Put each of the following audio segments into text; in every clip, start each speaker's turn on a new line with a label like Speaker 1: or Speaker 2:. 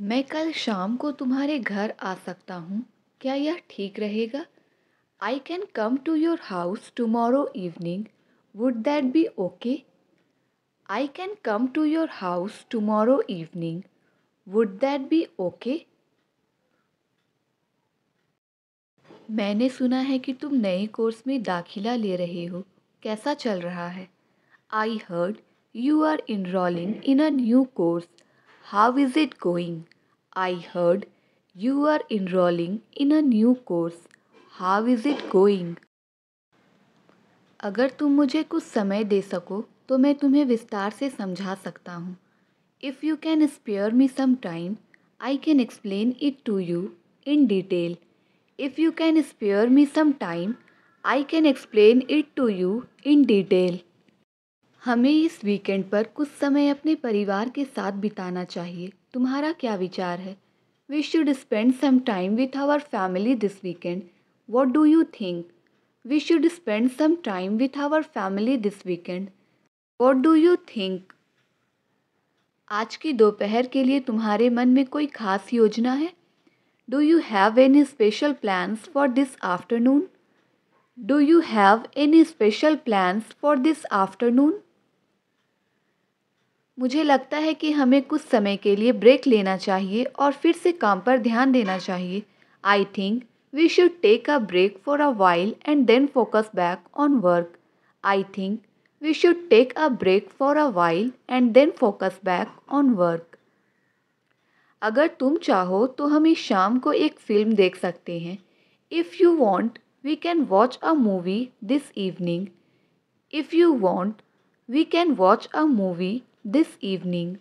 Speaker 1: मैं कल शाम को तुम्हारे घर आ सकता हूँ क्या यह ठीक रहेगा I can come to your house tomorrow evening would that be okay I can come to your house tomorrow evening would that be okay मैंने सुना है कि तुम नए कोर्स में दाखिला ले रहे हो कैसा चल रहा है I heard you are enrolling in a new course How is it going? I heard you are enrolling in a new course. How is it going? अगर तुम मुझे कुछ समय दे सको तो मैं तुम्हें विस्तार से समझा सकता हूँ if you can spare me some time I can explain it to you in detail if you can spare me some time I can explain it to you in detail हमें इस वीकेंड पर कुछ समय अपने परिवार के साथ बिताना चाहिए तुम्हारा क्या विचार है we should spend some time with our family this weekend what do you think we should spend some time with our family this weekend what do you think आज की दोपहर के लिए तुम्हारे मन में कोई खास योजना है do you have any special plans for this afternoon do you have any special plans for this afternoon मुझे लगता है कि हमें कुछ समय के लिए ब्रेक लेना चाहिए और फिर से काम पर ध्यान देना चाहिए I think we should take a break for a while and then focus back on work I think we should take a break for a while and then focus back on work अगर तुम चाहो तो हम इस शाम को एक film देख सकते हैं if you want we can watch a movie this evening if you want we can watch a movie this evening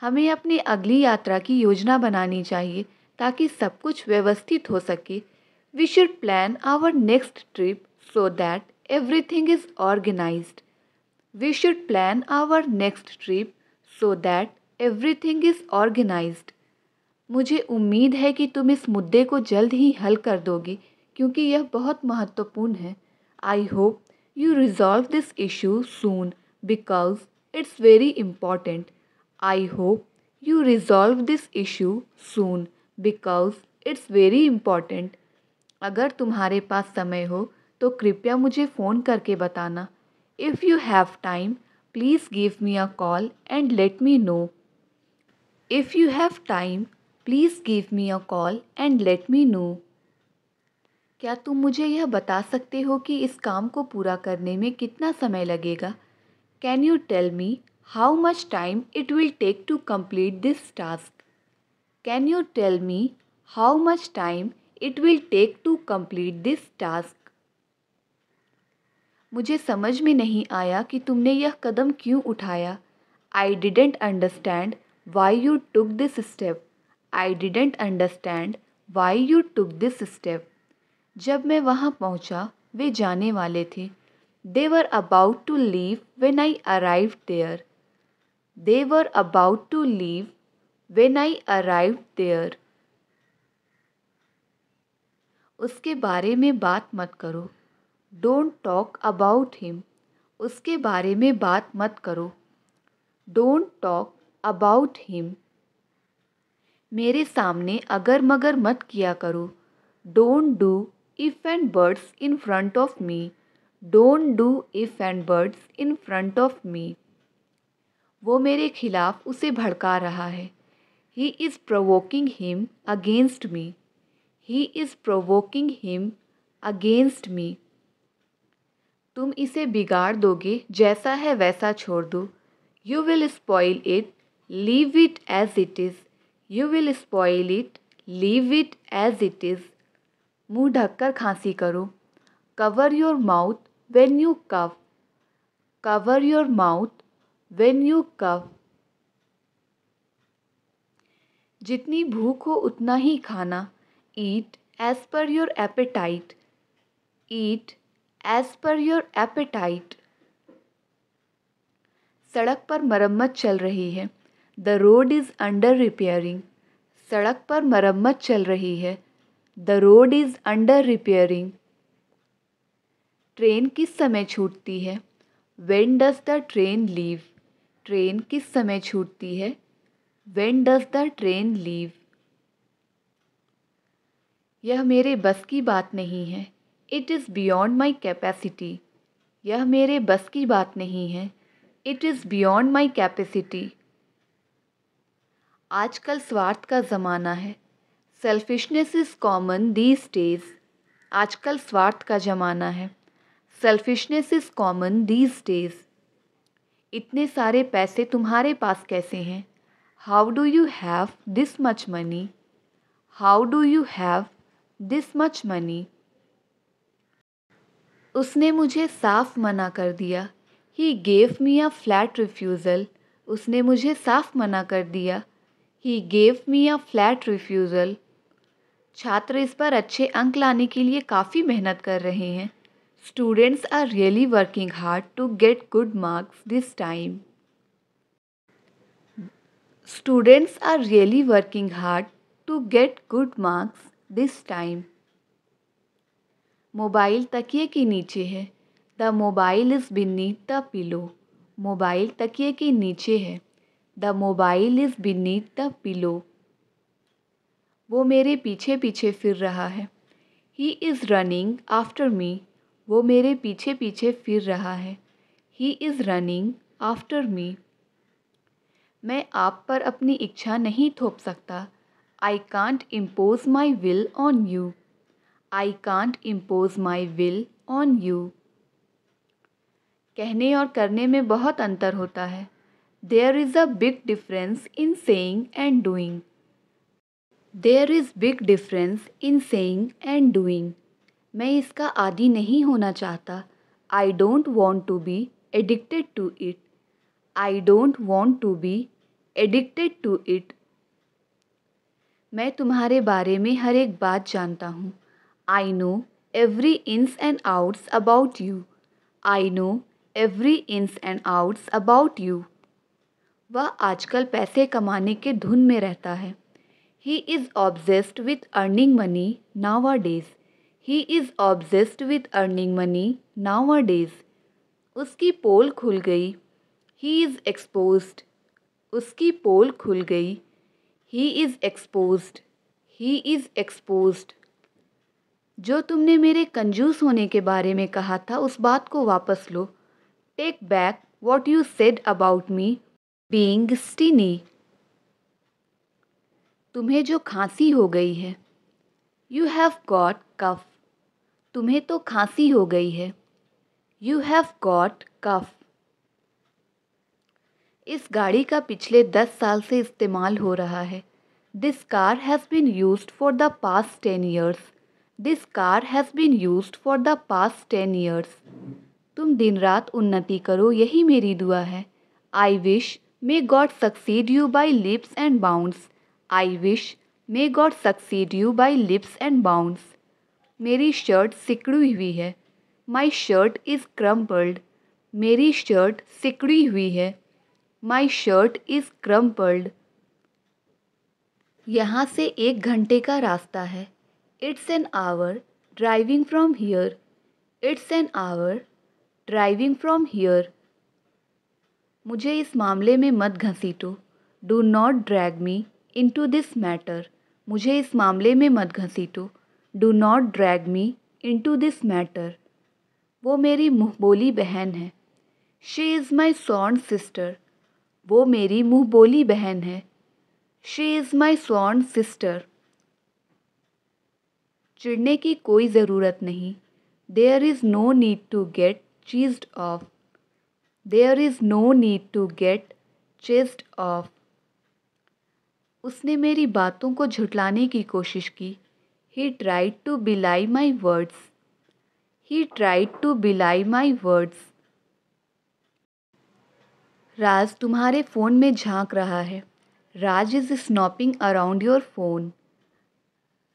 Speaker 1: हमें अपनी अगली यात्रा की योजना बनानी चाहिए ताकि सब कुछ व्यवस्थित हो सके we should plan our next trip so that everything is organise we should plan our next trip so that everything is organise मुझे उम्मीद है कि तुम इस मुद्दे को जल्द ही हल कर दोगे क्योंकि यह बहुत महत्वपूर्ण है I hope you resolve this issue soon because It's very important. I hope you resolve this issue soon because it's very important. अगर तुम्हारे पास समय हो तो कृपया मुझे फ़ोन करके बताना if you have time please give me a call and let me know if you have time please give me a call and let me know क्या तुम मुझे यह बता सकते हो कि इस काम को पूरा करने में कितना समय लगेगा can you tell me how much time it will take to complete this task can you tell me how much time it will take to complete this task मुझे समझ में नहीं आया कि तुमने यह कदम क्यों उठाया I didn't understand why you took this step I didn't understand why you took this step जब मैं वहाँ पहुँचा वे जाने वाले थे They were about to leave when I arrived there. They were about to leave when I arrived there. उसके बारे में बात मत करो डोंट टॉक अबाउट हिम उसके बारे में बात मत करो डोंट टॉक अबाउट हिम मेरे सामने अगर मगर मत किया करो don't do if and birds in front of me don't do if and birds in front of me वो मेरे खिलाफ उसे भड़का रहा है he is provoking him against me he is provoking him against me तुम इसे बिगाड़ दोगे जैसा है वैसा छोड़ दो you will spoil it leave it as it is you will spoil it leave it as it is मुंह ढककर खांसी करो cover your mouth when you cough cover your mouth when you cough जितनी भूख हो उतना ही खाना eat as per your appetite eat as per your appetite सड़क पर मरम्मत चल रही है the road is under repairing सड़क पर मरम्मत चल रही है the road is under repairing train किस समय छूटती है when does the train leave train किस समय छूटती है when does the train leave यह मेरे बस की बात नहीं है it is beyond my capacity यह मेरे बस की बात नहीं है it is beyond my capacity आजकल स्वार्थ का ज़माना है selfishness is common these days आजकल स्वार्थ का ज़माना है selfishness is common these days इतने सारे पैसे तुम्हारे पास कैसे हैं how do you have this much money how do you have this much money उसने मुझे साफ मना कर दिया he gave me a flat refusal उसने मुझे साफ मना कर दिया he gave me a flat refusal छात्र इस पर अच्छे अंक लाने के लिए काफ़ी मेहनत कर रहे हैं Students are really working hard to get good marks this time. Students are really working hard to get good marks this time. mobile takiye ke niche hai the mobile is beneath the pillow mobile takiye ke niche hai the mobile is beneath the pillow वो मेरे पीछे पीछे फिर रहा है he is running after me वो मेरे पीछे पीछे फिर रहा है he is running after me मैं आप पर अपनी इच्छा नहीं थोप सकता I can't impose my will on you I can't impose my will on you कहने और करने में बहुत अंतर होता है there is a big difference in saying and doing there is big difference in saying and doing मैं इसका आदि नहीं होना चाहता I don't want to be addicted to it I don't want to be addicted to it मैं तुम्हारे बारे में हर एक बात जानता हूँ I know every ins and outs about you I know every ins and outs about you वह आजकल पैसे कमाने के धुन में रहता है he is obsessed with earning money nowadays he is obsessed with earning money now days उसकी पोल खुल गई ही इज़ एक्सपोज उसकी पोल खुल गई he is expose he is expose जो तुमने मेरे कंजूस होने के बारे में कहा था उस बात को वापस लो take back what you said about me being stingy तुम्हें जो खांसी हो गई है यू हैव गॉट कफ तुम्हें तो खांसी हो गई है यू हैव गॉट कफ इस गाड़ी का पिछले दस साल से इस्तेमाल हो रहा है this car has been use for the past ten years this car has been use for the past ten years तुम दिन रात उन्नति करो यही मेरी दुआ है I wish may God succeed you by leaps and bounds I wish may God succeed you by leaps and bounds मेरी शर्ट सिकड़ी हुई है माई शर्ट इज़ क्रम्पल्ड मेरी शर्ट सिकड़ी हुई है माई शर्ट इज़ क्रम्पल्ड यहाँ से एक घंटे का रास्ता है it's an hour driving from here it's an hour driving from here मुझे इस मामले में मत घसीटो do not drag me into this matter मुझे इस मामले में मत घसीटो do not drag me into this matter वो मेरी मुँह बोली बहन है शी इज़ माई सॉन्ड सिस्टर वो मेरी मुँह बोली बहन है शी इज़ माई सॉन्ड सिस्टर चिड़ने की कोई ज़रूरत नहीं there is no need to get cheesed off there is no need to get cheesed off उसने मेरी बातों को झुटलाने की कोशिश की He tried to belie my words. He tried to belie my words. राज तुम्हारे फ़ोन में झांक रहा है Raj is snooping around your phone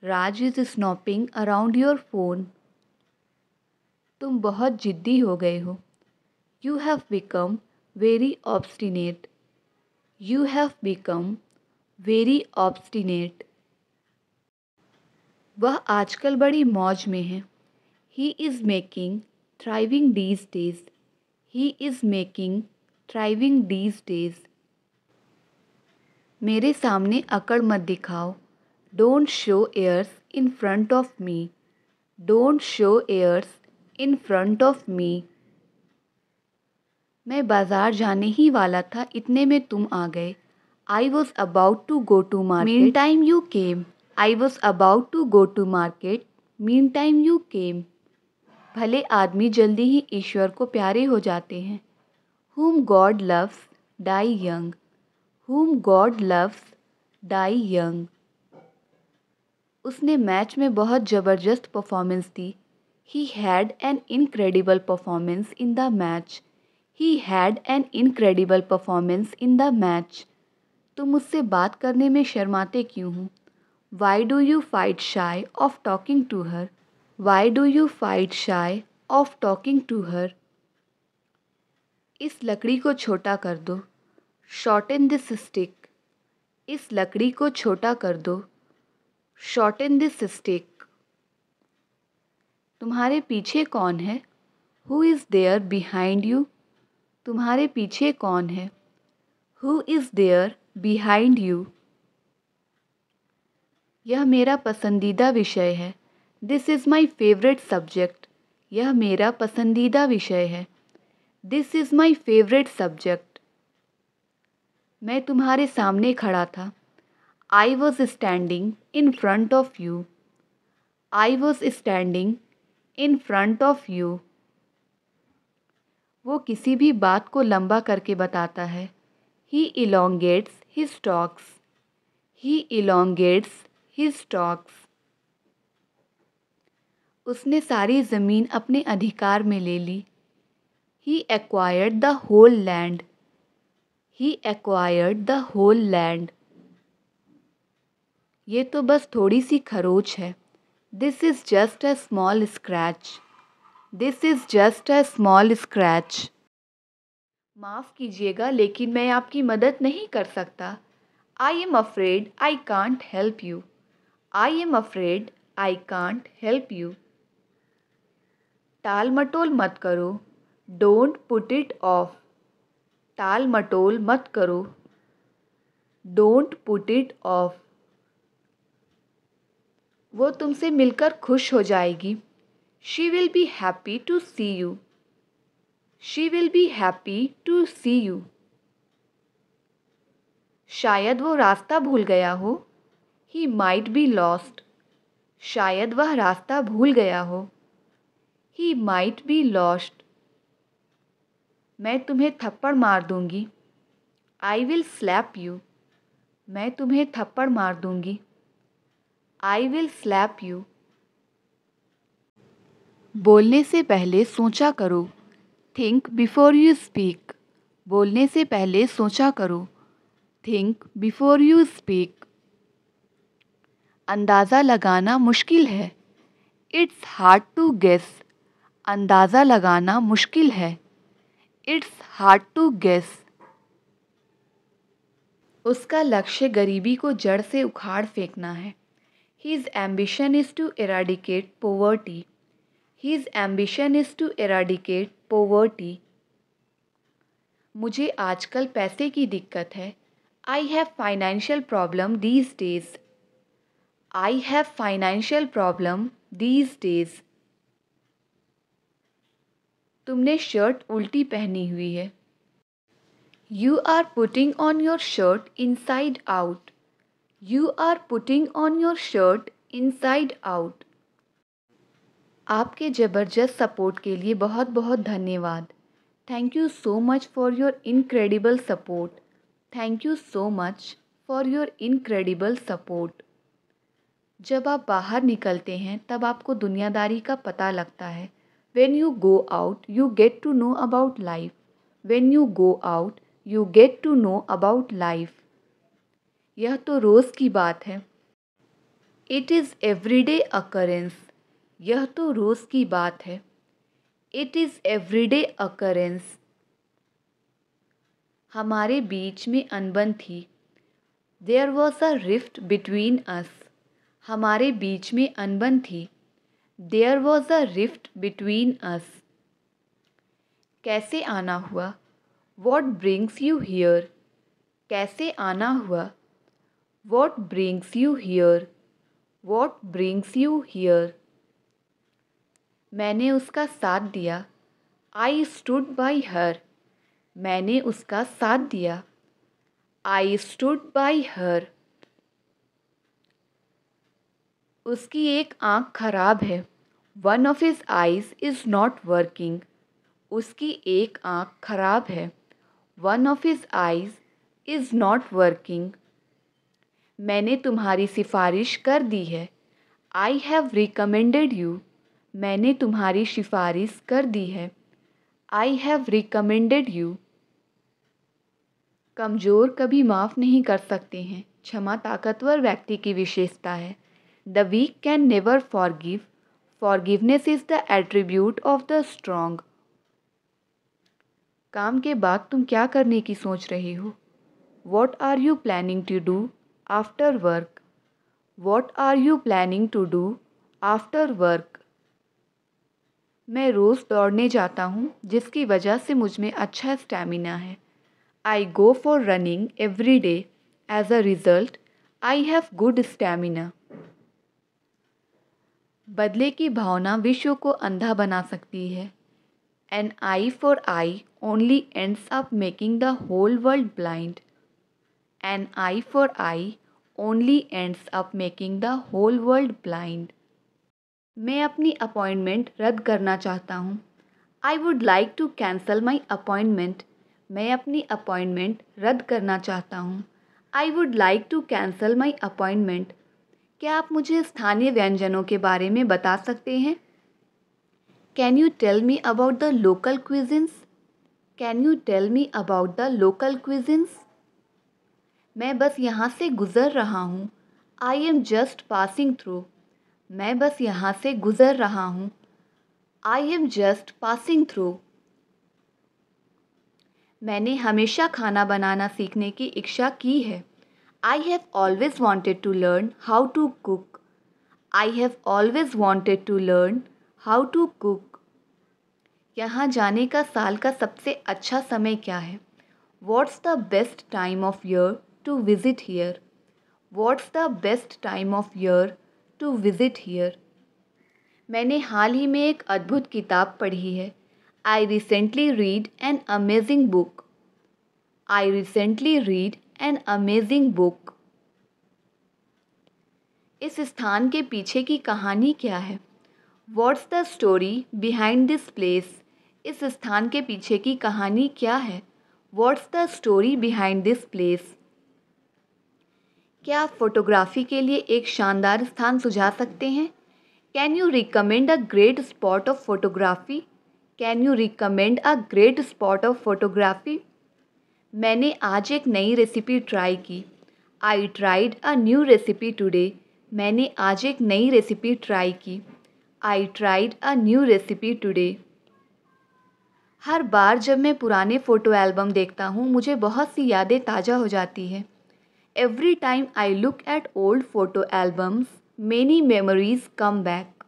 Speaker 1: Raj is snooping around your phone तुम बहुत ज़िद्दी हो गए हो you have become very obstinate you have become very obstinate वह आजकल बड़ी मौज में है he is making thriving these days he is making thriving these days मेरे सामने अकड़ मत दिखाओ don't show airs in front of me don't show airs in front of me मैं बाज़ार जाने ही वाला था इतने में तुम आ गए I was about to go to market time you came I was about to go to market meantime you came भले आदमी जल्दी ही ईश्वर को प्यारे हो जाते हैं whom God loves die young whom God loves die young उसने match में बहुत ज़बरदस्त परफॉर्मेंस दी he had an incredible performance in the match he had an incredible performance in the match तुम मुझसे बात करने में शर्माते क्यों हूँ Why do you fight shy of talking to her? Why do you fight shy of talking to her? इस लकड़ी को छोटा कर दो शॉर्ट इन दिस स्टिक इस लकड़ी को छोटा कर दो शॉर्ट इन दिस स्टिक तुम्हारे पीछे कौन है who is there behind you तुम्हारे पीछे कौन है who is there behind you यह मेरा पसंदीदा विषय है this is my favourite subject यह मेरा पसंदीदा विषय है this is my favourite subject मैं तुम्हारे सामने खड़ा था I was standing in front of you I was standing in front of you वो किसी भी बात को लंबा करके बताता है he elongates his talks he elongates his dogs उसने सारी ज़मीन अपने अधिकार में ले ली ही acquired the whole land he acquired the whole land ये तो बस थोड़ी सी खरोच है this is just a small scratch this is just a small scratch माफ़ कीजिएगा लेकिन मैं आपकी मदद नहीं कर सकता I am afraid I can't help you I am afraid I can't help you टाल मटोल मत करो डोंट पुट इट ऑफ टाल मटोल मत करो डोंट पुट इट ऑफ वो तुमसे मिलकर खुश हो जाएगी she will be happy to see you she will be happy to see you शायद वो रास्ता भूल गया हो ही माइट बी लॉस्ट शायद वह रास्ता भूल गया हो ही माइट बी लॉस्ट मैं तुम्हें थप्पड़ मार दूँगी आई विल स्लैप यू मैं तुम्हें थप्पड़ मार दूँगी आई विल स्लैप यू बोलने से पहले सोचा करो थिंक बिफोर यू स्पीक बोलने से पहले सोचा करो थिंक बिफोर यू स्पीक अंदाज़ा लगाना मुश्किल है इट्स हार्ड टू गेस अंदाज़ा लगाना मुश्किल है इट्स हार्ड टू गेस उसका लक्ष्य गरीबी को जड़ से उखाड़ फेंकना है his ambition is to eradicate poverty his ambition is to eradicate poverty मुझे आजकल पैसे की दिक्कत है I have financial problem these days I have financial problem these days तुमने शर्ट उल्टी पहनी हुई है you are putting on your shirt inside out you are putting on your shirt inside out आपके ज़बरदस्त सपोर्ट के लिए बहुत बहुत धन्यवाद thank you so much for your incredible support thank you so much for your incredible support जब आप बाहर निकलते हैं तब आपको दुनियादारी का पता लगता है when you go out you get to know about life when you go out you get to know about life यह तो रोज़ की बात है इट इज़ एवरीडे अकरेंस यह तो रोज़ की बात है इट इज़ एवरीडे अकरेंस हमारे बीच में अनबन थी there was a rift between us हमारे बीच में अनबन थी there was a rift between us कैसे आना हुआ वॉट ब्रिंग्स यू हियर कैसे आना हुआ what brings you here what brings you here मैंने उसका साथ दिया आई स्टूड बाई हर मैंने उसका साथ दिया आई स्टूड बाई हर उसकी एक आँख खराब है one of his eyes is not working उसकी एक आँख खराब है one of his eyes is not working मैंने तुम्हारी सिफारिश कर दी है आई हैव रिकमेंडेड यू मैंने तुम्हारी सिफारिश कर दी है आई हैव रिकमेंडेड यू कमज़ोर कभी माफ़ नहीं कर सकते हैं क्षमा ताकतवर व्यक्ति की विशेषता है can never forgive forgiveness is the attribute of the strong काम के बाद तुम क्या करने की सोच रहे हो what are you planning to do after work what are you planning to do after work मैं रोज़ दौड़ने जाता हूँ जिसकी वजह से मुझ में अच्छा स्टेमिना है I go for running every day as a result I have good stamina बदले की भावना विश्व को अंधा बना सकती है an eye for eye only ends up making the whole world blind an eye for eye only ends up making the whole world blind मैं अपनी अपॉइंटमेंट रद्द करना चाहता हूँ I would like to cancel my appointment मैं अपनी appointment रद्द करना चाहता हूँ I would like to cancel my appointment क्या आप मुझे स्थानीय व्यंजनों के बारे में बता सकते हैं can you tell me about the local cuisines can you tell me about the local cuisines मैं बस यहाँ से गुज़र रहा हूँ I am just passing through मैं बस यहाँ से गुज़र रहा हूँ I am just passing through मैंने हमेशा खाना बनाना सीखने की इच्छा की है I have always wanted to learn how to cook. I have always wanted to learn how to cook. यहाँ जाने का साल का सबसे अच्छा समय क्या है What's the best time of year to visit here? What's the best time of year to visit here? मैंने हाल ही में एक अद्भुत किताब पढ़ी है I recently read an amazing book. I recently read an amazing book इस स्थान के पीछे की कहानी क्या है what's the story behind this place इस स्थान के पीछे की कहानी क्या है what's the story behind this place क्या आप फोटोग्राफी के लिए एक शानदार स्थान सुझा सकते हैं can you recommend a great spot of photography can you recommend a great spot of photography मैंने आज एक नई रेसिपी ट्राई की I tried a new recipe today मैंने आज एक नई रेसिपी ट्राई की I tried a new recipe today हर बार जब मैं पुराने फ़ोटो एल्बम देखता हूँ मुझे बहुत सी यादें ताज़ा हो जाती है every time I look at old photo albums many memories come back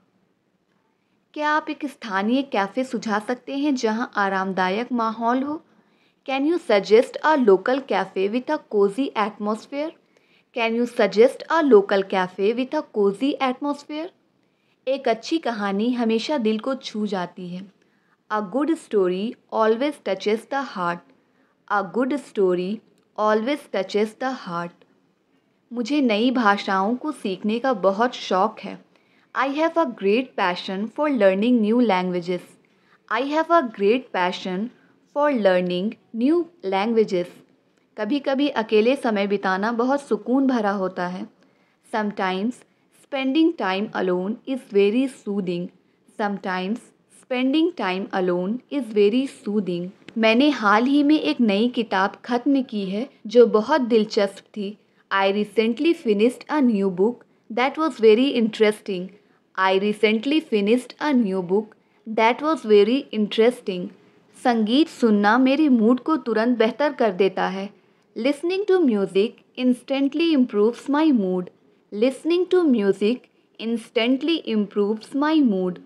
Speaker 1: क्या आप एक स्थानीय कैफ़े सुझा सकते हैं जहाँ आरामदायक माहौल हो can you suggest a local cafe with a cosy atmosphere can you suggest a local cafe with a cosy atmosphere? एक अच्छी कहानी हमेशा दिल को छू जाती है a good story always touches the heart a good story always touches the heart मुझे नई भाषाओं को सीखने का बहुत शौक है I have a great passion for learning new languages I have a great passion for learning new languages कभी कभी अकेले समय बिताना बहुत सुकून भरा होता है sometimes spending time alone is very soothing sometimes spending time alone is very soothing मैंने हाल ही में एक नई किताब ख़त्म की है जो बहुत दिलचस्प थी I recently finished a new book that was very interesting I recently finished a new book that was very interesting संगीत सुनना मेरे मूड को तुरंत बेहतर कर देता है listening to music instantly improves my mood listening to music instantly improves my mood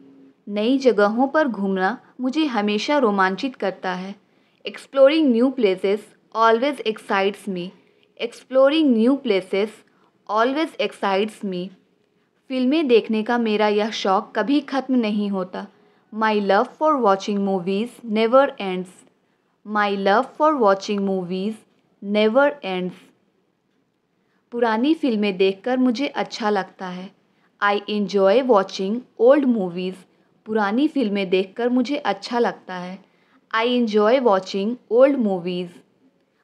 Speaker 1: नई जगहों पर घूमना मुझे हमेशा रोमांचित करता है exploring new places always excites me exploring new places always excites me फिल्में देखने का मेरा यह शौक़ कभी ख़त्म नहीं होता My love for watching movies never ends. My love for watching movies never ends. पुरानी फिल्में देखकर मुझे अच्छा लगता है I enjoy watching old movies पुरानी फिल्में देखकर मुझे अच्छा लगता है I enjoy watching old movies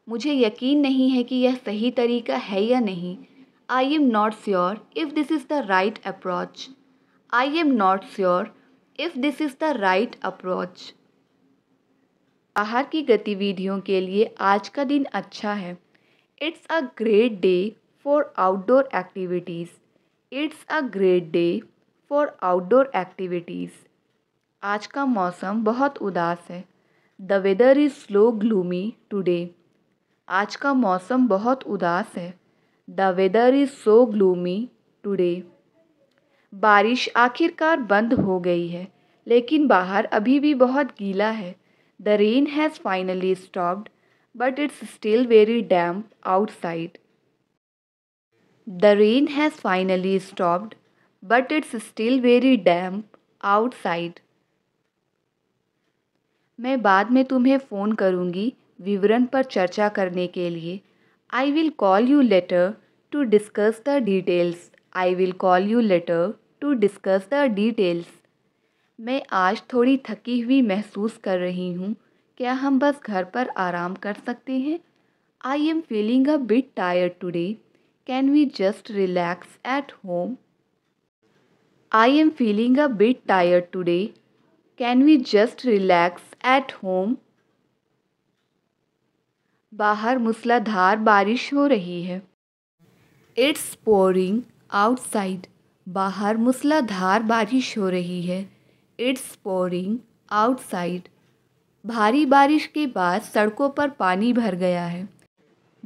Speaker 1: मुझे यकीन नहीं है कि यह सही तरीका है या नहीं I am not sure if this is the right approach I am not sure if this is the right approach बाहर की गतिविधियों के लिए आज का दिन अच्छा है it's a great day for outdoor activities it's a great day for outdoor activities आज का मौसम बहुत उदास है the weather is so gloomy today आज का मौसम बहुत उदास है the weather is so gloomy today बारिश आखिरकार बंद हो गई है लेकिन बाहर अभी भी बहुत गीला है the rain has finally stopped but it's still very damp outside the rain has finally stopped but it's still very damp outside मैं बाद में तुम्हें फ़ोन करूँगी विवरण पर चर्चा करने के लिए I will call you later to discuss the details I will call you later to discuss the details मैं आज थोड़ी थकी हुई महसूस कर रही हूँ क्या हम बस घर पर आराम कर सकते हैं I am feeling a bit tired today can we just relax at home I am feeling a bit tired today can we just relax at home बाहर मूसलाधार बारिश हो रही है इट्स पोरिंग आउटसाइड बाहर मूसलाधार बारिश हो रही है इट्स पोरिंग आउटसाइड भारी बारिश के बाद सड़कों पर पानी भर गया है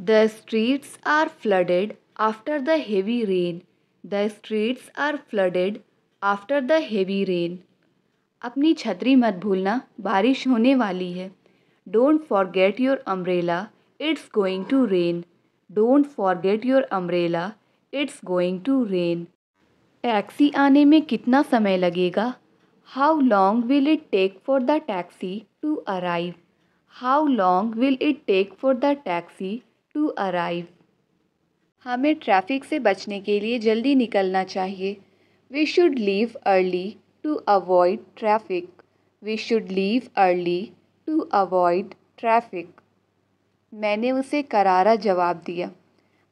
Speaker 1: the streets are flooded after the heavy rain the streets are flooded after the heavy rain अपनी छतरी मत भूलना बारिश होने वाली है don't forget your umbrella it's going to rain don't forget your umbrella it's going to rain taxi आने में कितना समय लगेगा how long will it take for the taxi to arrive how long will it take for the taxi to arrive हमें traffic से बचने के लिए जल्दी निकलना चाहिए we should leave early to avoid traffic we should leave early to avoid traffic मैंने उसे करारा जवाब दिया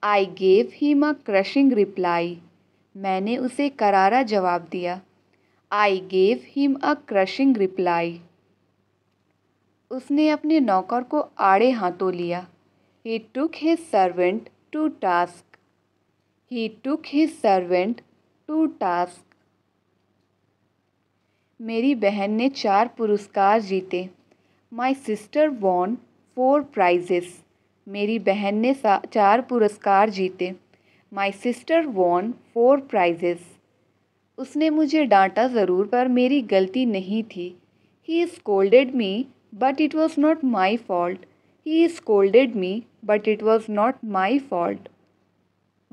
Speaker 1: आई गेव ही मा क्रशिंग रिप्लाई मैंने उसे करारा जवाब दिया I gave him a crushing reply उसने अपने नौकर को आड़े हाथों लिया he took his servant to task he took his servant to task मेरी बहन ने चार पुरस्कार जीते my sister won four prizes मेरी बहन ने चार पुरस्कार जीते my sister won four prizes उसने मुझे डांटा ज़रूर पर मेरी गलती नहीं थी he scolded me but it was not my fault he scolded me but it was not my fault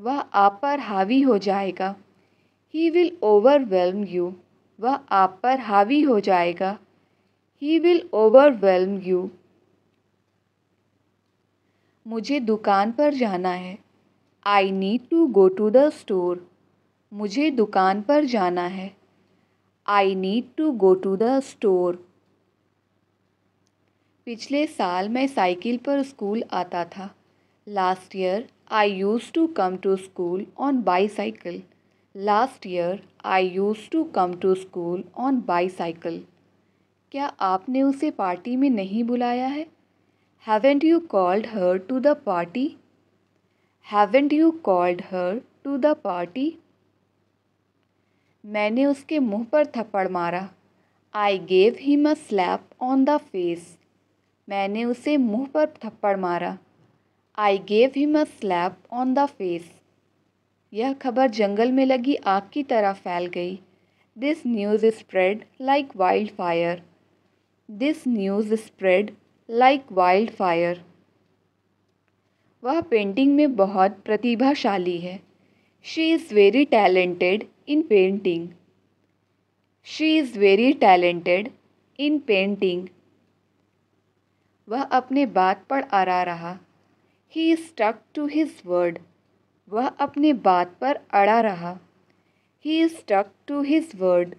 Speaker 1: वह आप पर हावी हो जाएगा ही विल ओवरवेलम यू वह आप पर हावी हो जाएगा ही विल ओवरवेलम यू मुझे दुकान पर जाना है I need to go to the store मुझे दुकान पर जाना है I need to go to the store पिछले साल मैं साइकिल पर स्कूल आता था last year I use to come to school on by cycle last year I use to come to school on by cycle क्या आपने उसे party में नहीं बुलाया है Haven't you called her to the party? Haven't you called her to the party? मैंने उसके मुंह पर थप्पड़ मारा I gave him a slap on the face मैंने उसे मुंह पर थप्पड़ मारा I gave him a slap on the face यह खबर जंगल में लगी आग की तरह फैल गई this news spread like wild fire this news spread like wild fire वह पेंटिंग में बहुत प्रतिभाशाली है she is very talented in painting she is very talented in painting वह अपने बात पर अड़ा रहा he is stuck to his word वह अपने बात पर अड़ा रहा he is stuck to his word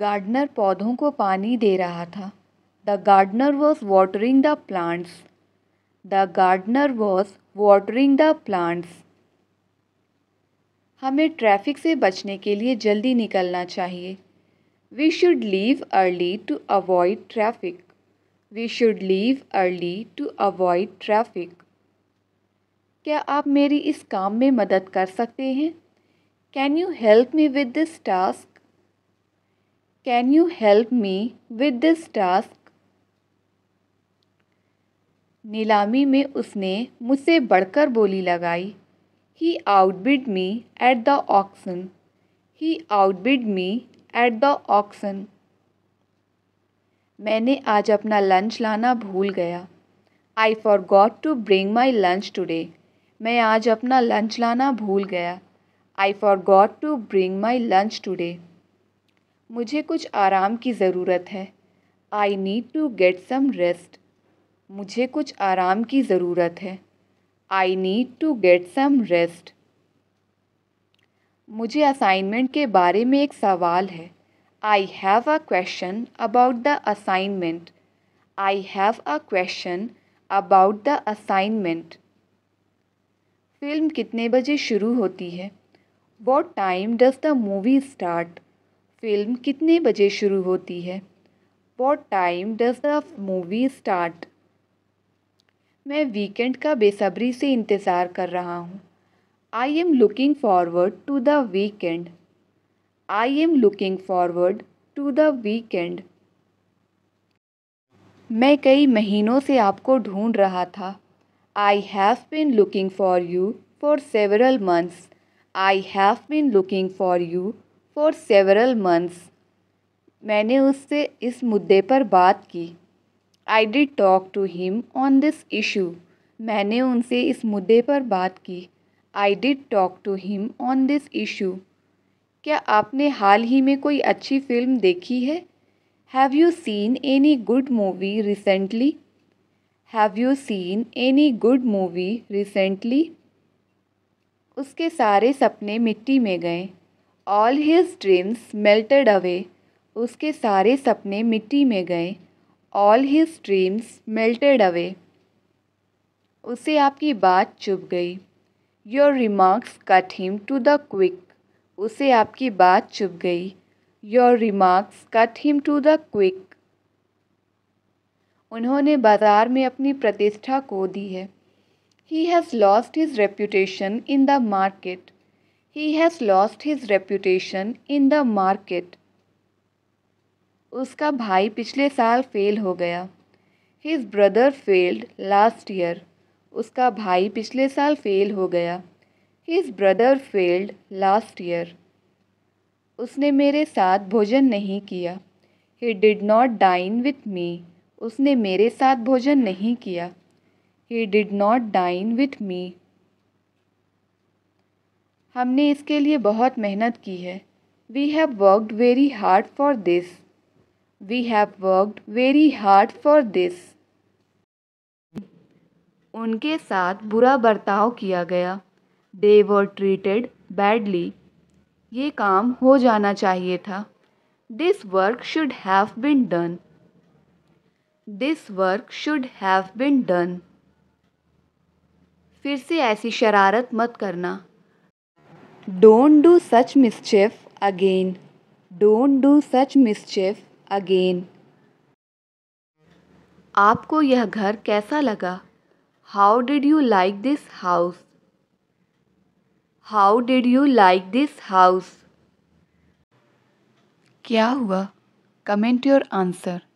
Speaker 1: gardener पौधों को पानी दे रहा था the gardener was watering the plants the gardener was watering the plants हमें ट्रैफिक से बचने के लिए जल्दी निकलना चाहिए we should leave early to avoid traffic we should leave early to avoid traffic क्या आप मेरी इस काम में मदद कर सकते हैं can you help me with this task can you help me with this task नीलामी में उसने मुझसे बढ़कर बोली लगाई he outbid me at the auction he outbid me at the auction मैंने आज अपना लंच लाना भूल गया I forgot to bring my lunch today मैं आज अपना लंच लाना भूल गया I forgot to bring my lunch today मुझे कुछ आराम की ज़रूरत है I need to get some rest मुझे कुछ आराम की ज़रूरत है I need to get some rest मुझे असाइनमेंट के बारे में एक सवाल है I have a question about the assignment I have a question about the assignment film कितने बजे शुरू होती है what time does the movie start film कितने बजे शुरू होती है what time does the movie start मैं वीकेंड का बेसब्री से इंतज़ार कर रहा हूँ I am looking forward to the weekend I am looking forward to the weekend मैं कई महीनों से आपको ढूंढ रहा था I have been looking for you for several months I have been looking for you for several months मैंने उससे इस मुद्दे पर बात की I did talk to him on this issue मैंने उनसे इस मुद्दे पर बात की I did talk to him on this issue क्या आपने हाल ही में कोई अच्छी फिल्म देखी है have you seen any good movie recently have you seen any good movie recently उसके सारे सपने मिट्टी में गए all his dreams melted away उसके सारे सपने मिट्टी में गए all his dreams melted away उसे आपकी बात चुभ गई your remarks cut him to the quick उसे आपकी बात चुभ गई your remarks cut him to the quick उन्होंने बाज़ार में अपनी प्रतिष्ठा खो दी है he has lost his reputation in the market he has lost his reputation in the market उसका भाई पिछले साल फेल हो गया his brother failed last year उसका भाई पिछले साल फेल हो गया his brother failed last year उसने मेरे साथ भोजन नहीं किया he did not dine with me उसने मेरे साथ भोजन नहीं किया he did not dine with me हमने इसके लिए बहुत मेहनत की है we have worked very hard for this we have worked very hard for this उनके साथ बुरा बर्ताव किया गया दे वर ट्रीटेड बैडली ये काम हो जाना चाहिए था this work should have been done this work should have been done फिर से ऐसी शरारत मत करना don't do such mischief again don't do such mischief again आपको यह घर कैसा लगा how did you like this house how did you like this house क्या हुआ कमेंट योर आंसर